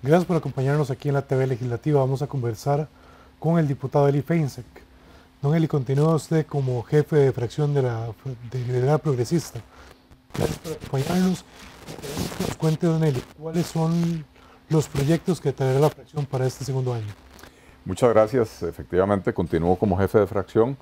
Gracias por acompañarnos aquí en la TV Legislativa. Vamos a conversar con el diputado Eli Feinsek. Don Eli, continúa usted como jefe de fracción de la de Progresista. Gracias por acompañarnos. cuente, don Eli, cuáles son los proyectos que traerá la fracción para este segundo año. Muchas gracias. Efectivamente, continúo como jefe de fracción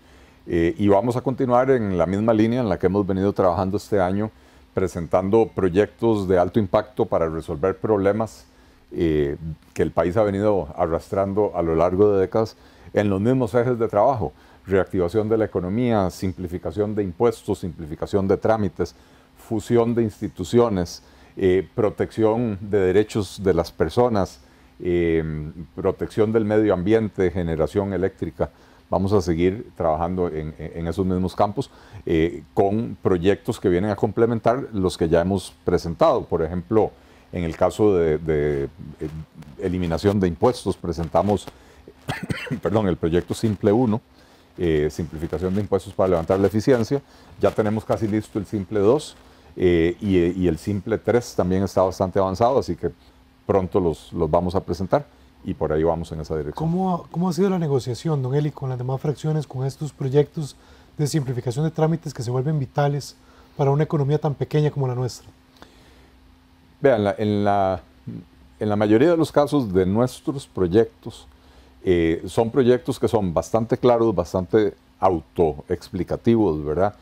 eh, y vamos a continuar en la misma línea en la que hemos venido trabajando este año, presentando proyectos de alto impacto para resolver problemas eh, que el país ha venido arrastrando a lo largo de décadas en los mismos ejes de trabajo. Reactivación de la economía, simplificación de impuestos, simplificación de trámites, fusión de instituciones, eh, protección de derechos de las personas, eh, protección del medio ambiente, generación eléctrica. Vamos a seguir trabajando en, esos mismos campos con proyectos que vienen a complementar los que ya hemos presentado. Por ejemplo, en el caso de, eh, eliminación de impuestos, presentamos perdón, el proyecto Simple 1, eh, simplificación de impuestos para levantar la eficiencia. Ya tenemos casi listo el Simple 2 eh, y, el Simple 3 también está bastante avanzado, así que pronto los, vamos a presentar y por ahí vamos en esa dirección. ¿Cómo, ¿Cómo ha sido la negociación, don Eli, con las demás fracciones, con estos proyectos de simplificación de trámites que se vuelven vitales para una economía tan pequeña como la nuestra? Vean, en, la, mayoría de los casos de nuestros proyectos, eh, son proyectos que son bastante claros, bastante autoexplicativos, ¿verdad?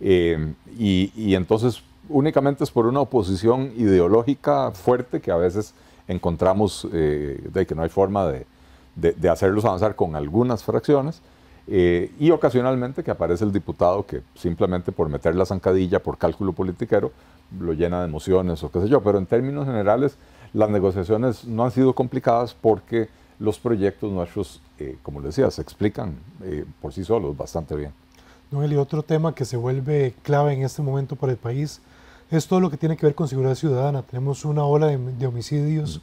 Eh, y, entonces únicamente es por una oposición ideológica fuerte que a veces encontramos eh, de que no hay forma de, hacerlos avanzar con algunas fracciones. y ocasionalmente que aparece el diputado que simplemente por meter la zancadilla, por cálculo politiquero, lo llena de emociones o qué sé yo, pero en términos generales las negociaciones no han sido complicadas porque los proyectos nuestros, eh, como les decía, se explican eh, por sí solos bastante bien. Noel, y otro tema que se vuelve clave en este momento para el país es todo lo que tiene que ver con seguridad ciudadana. Tenemos una ola de, homicidios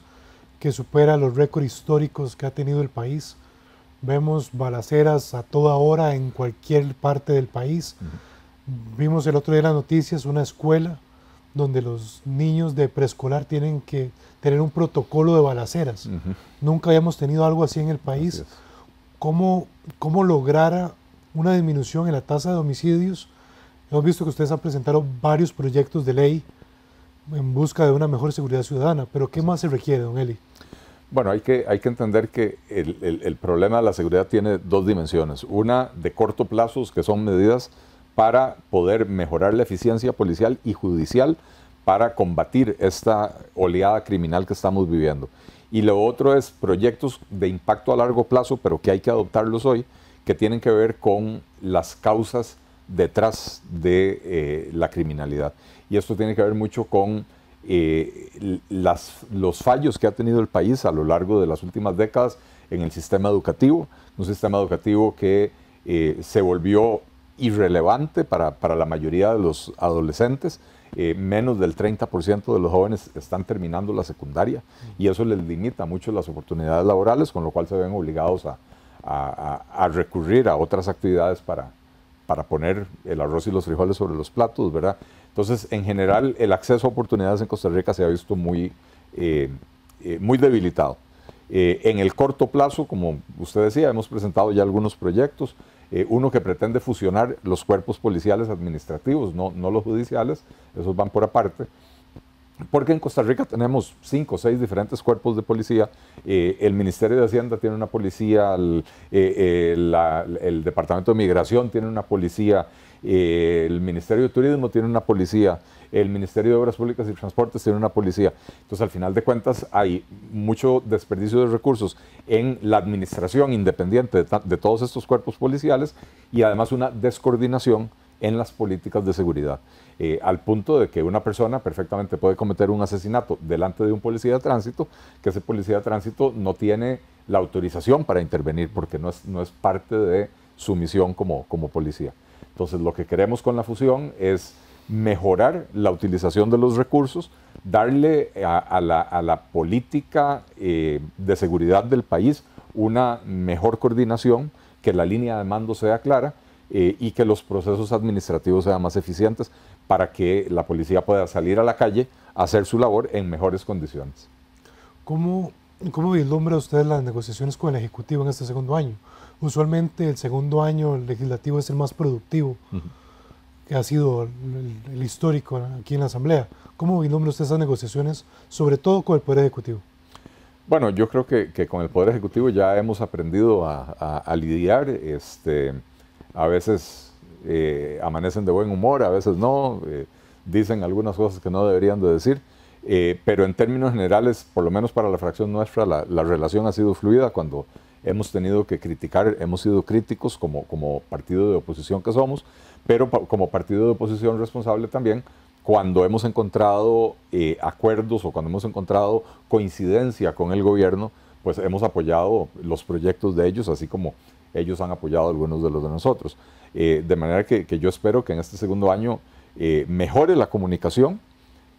que supera los récords históricos que ha tenido el país. Vemos balaceras a toda hora en cualquier parte del país. Vimos el otro día en las noticias una escuela donde los niños de preescolar tienen que tener un protocolo de balaceras. Nunca habíamos tenido algo así en el país. ¿Cómo, ¿Cómo lograr una disminución en la tasa de homicidios? Hemos visto que ustedes han presentado varios proyectos de ley en busca de una mejor seguridad ciudadana, pero ¿qué más se requiere, don Eli? Bueno, hay que, hay que entender que el, el problema de la seguridad tiene dos dimensiones. Una de corto plazo, que son medidas para poder mejorar la eficiencia policial y judicial para combatir esta oleada criminal que estamos viviendo. Y lo otro es proyectos de impacto a largo plazo, pero que hay que adoptarlos hoy, que tienen que ver con las causas detrás de eh, la criminalidad. Y esto tiene que ver mucho con eh, los fallos que ha tenido el país a lo largo de las últimas décadas en el sistema educativo, un sistema educativo que eh, se volvió irrelevante para, para la mayoría de los adolescentes. Eh, menos del 30% de los jóvenes están terminando la secundaria y eso les limita mucho las oportunidades laborales, con lo cual se ven obligados a, recurrir a otras actividades para, para poner el arroz y los frijoles sobre los platos, ¿verdad? Entonces, en general, el acceso a oportunidades en Costa Rica se ha visto muy, eh, eh, muy debilitado. Eh, en el corto plazo, como usted decía, hemos presentado ya algunos proyectos, eh, uno que pretende fusionar los cuerpos policiales administrativos, no, no los judiciales, esos van por aparte, porque en Costa Rica tenemos cinco o seis diferentes cuerpos de policía. Eh, el Ministerio de Hacienda tiene una policía, el, eh, eh, Departamento de Migración tiene una policía, el Ministerio de Turismo tiene una policía, el Ministerio de Obras Públicas y Transportes tiene una policía. Entonces, al final de cuentas, hay mucho desperdicio de recursos en la administración independiente de todos estos cuerpos policiales y además una descoordinación en las políticas de seguridad. Eh, al punto de que una persona perfectamente puede cometer un asesinato delante de un policía de tránsito, que ese policía de tránsito no tiene la autorización para intervenir porque no es, parte de su misión como, policía. Entonces lo que queremos con la fusión es mejorar la utilización de los recursos, darle a, la, política eh, de seguridad del país una mejor coordinación, que la línea de mando sea clara eh, y que los procesos administrativos sean más eficientes para que la policía pueda salir a la calle, a hacer su labor en mejores condiciones. ¿Cómo, cómo vislumbra usted las negociaciones con el Ejecutivo en este segundo año? Usualmente el segundo año legislativo es el más productivo, que ha sido el, histórico aquí en la Asamblea. ¿Cómo vislumbra usted esas negociaciones, sobre todo con el Poder Ejecutivo? Bueno, yo creo que, que con el Poder Ejecutivo ya hemos aprendido a, a, a lidiar. Este, a veces eh, amanecen de buen humor, a veces no, eh, dicen algunas cosas que no deberían de decir, eh, pero en términos generales, por lo menos para la fracción nuestra, la, relación ha sido fluida cuando hemos tenido que criticar, hemos sido críticos como, como partido de oposición que somos, pero como partido de oposición responsable también, cuando hemos encontrado acuerdos o cuando hemos encontrado coincidencia con el gobierno, pues hemos apoyado los proyectos de ellos, así como ellos han apoyado algunos de los de nosotros. Eh, de manera que, yo espero que en este segundo año eh, mejore la comunicación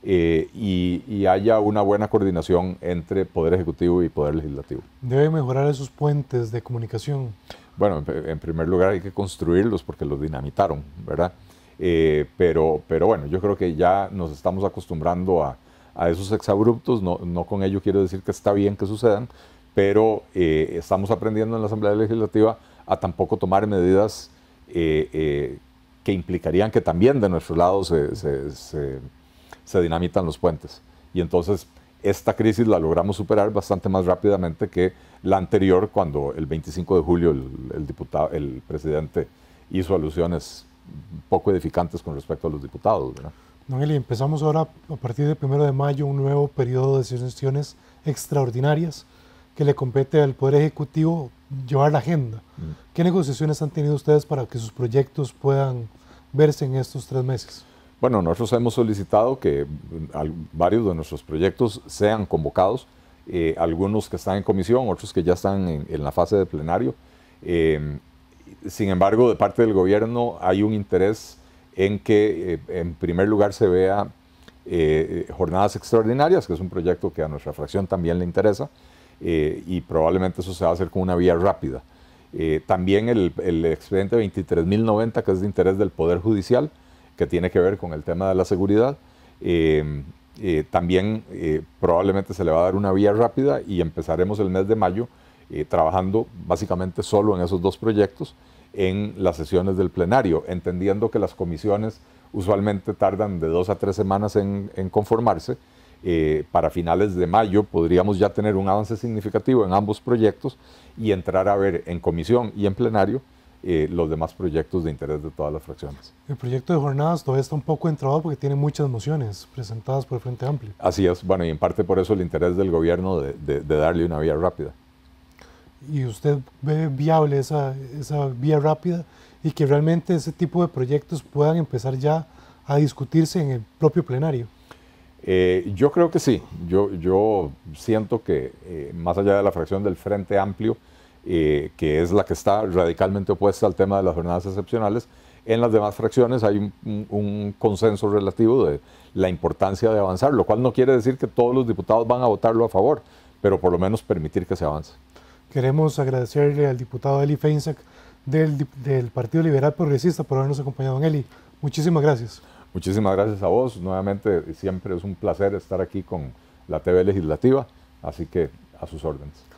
eh, y, haya una buena coordinación entre Poder Ejecutivo y Poder Legislativo. Debe mejorar esos puentes de comunicación. Bueno, en, primer lugar hay que construirlos porque los dinamitaron, ¿verdad? pero, pero bueno, yo creo que ya nos estamos acostumbrando a, esos exabruptos, no, no con ello quiero decir que está bien que sucedan, pero eh, estamos aprendiendo en la Asamblea Legislativa a tampoco tomar medidas eh, eh, que implicarían que también de nuestro lado se, se, dinamitan los puentes. Y entonces esta crisis la logramos superar bastante más rápidamente que la anterior, cuando el 25 de julio el, diputado, el presidente hizo alusiones poco edificantes con respecto a los diputados. Don Eli, empezamos ahora a partir del 1 de mayo un nuevo periodo de sesiones extraordinarias que le compete al Poder Ejecutivo llevar la agenda. Mm. ¿Qué negociaciones han tenido ustedes para que sus proyectos puedan verse en estos tres meses? Bueno, nosotros hemos solicitado que mm, varios de nuestros proyectos sean convocados, eh, algunos que están en comisión, otros que ya están en, la fase de plenario. Em, sin embargo, de parte del gobierno hay un interés en que, eh, en primer lugar, se vea eh, jornadas extraordinarias, que es un proyecto que a nuestra fracción también le interesa, eh, y probablemente eso se va a hacer con una vía rápida. Eh, también el, expediente 23.090, que es de interés del Poder Judicial, que tiene que ver con el tema de la seguridad. Eh, también probablemente se le va a dar una vía rápida y empezaremos el mes de mayo trabajando básicamente solo en esos dos proyectos en las sesiones del plenario, entendiendo que las comisiones usualmente tardan de dos a tres semanas en conformarse eh, para finales de mayo podríamos ya tener un avance significativo en ambos proyectos y entrar a ver en comisión y en plenario eh, los demás proyectos de interés de todas las fracciones. El proyecto de jornadas todavía está un poco entrado porque tiene muchas mociones presentadas por el Frente Amplio. Así es, bueno, y en parte por eso el interés del gobierno de, darle una vía rápida. ¿Y usted ve viable esa vía rápida y que realmente ese tipo de proyectos puedan empezar ya a discutirse en el propio plenario? Eh, yo creo que sí, yo, siento que eh, más allá de la fracción del Frente Amplio, eh, que es la que está radicalmente opuesta al tema de las jornadas excepcionales, en las demás fracciones hay un, consenso relativo de la importancia de avanzar, lo cual no quiere decir que todos los diputados van a votarlo a favor, pero por lo menos permitir que se avance. Queremos agradecerle al diputado Eli Feinsack del, del Partido Liberal Progresista por habernos acompañado en Eli. Muchísimas gracias. Muchísimas gracias a vos. Nuevamente, siempre es un placer estar aquí con la TV Legislativa, así que a sus órdenes.